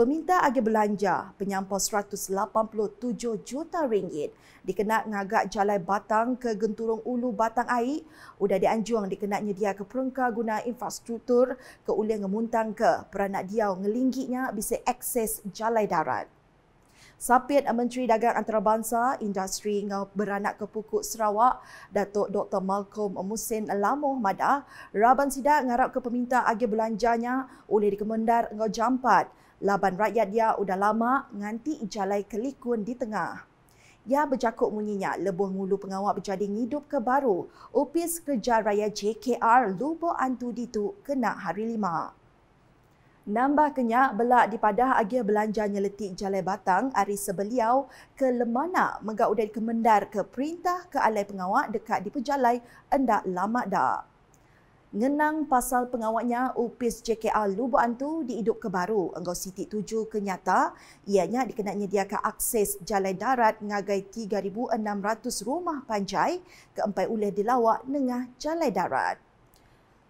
peminta agar belanja penyampau 187 juta ringgit dikenak ngagak jalai batang ke genturung ulu batang air udah dianjuang dikenak nyedia ke perengka guna infrastruktur ke ulia ngemuntang ke peranak diau ngelinggiknya bisa akses jalai darat. Sapit Menteri Dagang Antarabangsa Industri Beranak Kepukuk Sarawak Datuk Dr. Malcolm Musin Lamoh Mada Raban Sida ngarap ke peminta agih belanjanya oleh dikemendar ngau jampat Laban rakyat dia udah lama nganti jalai kelikun di tengah Ya bercakup munyinya lebuh ngulu pengawak berjadi ngidup ke baru Opis Kerja Raya JKR lupa Antu Ditu kena hari lima. Nambah kenyak belak di padah agih belanjanya letik jalai batang hari sebeliau ke lemana megak udai kemendar ke perintah ke alai pengawak dekat di pejalai endak lama dah. Ngenang pasal pengawaknya upis JKR Lubu Antu dihidup kebaru baru. Engkau Siti tuju kenyata, ianya dikenaknya dia akses jalan darat ngagai 3,600 rumah panjai keempai ulih dilawak nengah jalan darat.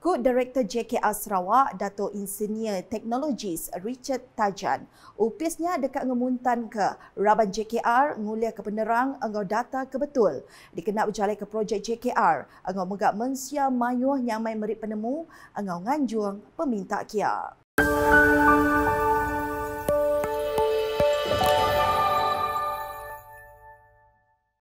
Co-Director JKR Sarawak, Dato Insinyur Technologies Richard Tajan. Upisnya dekat ngemuntan ke Raban JKR, ngulia ke penerang, engau data kebetul, betul. Dikenak berjalan ke projek JKR, engau megak mensia mayuh nyamai merit penemu, engau nganjung peminta kia. Musik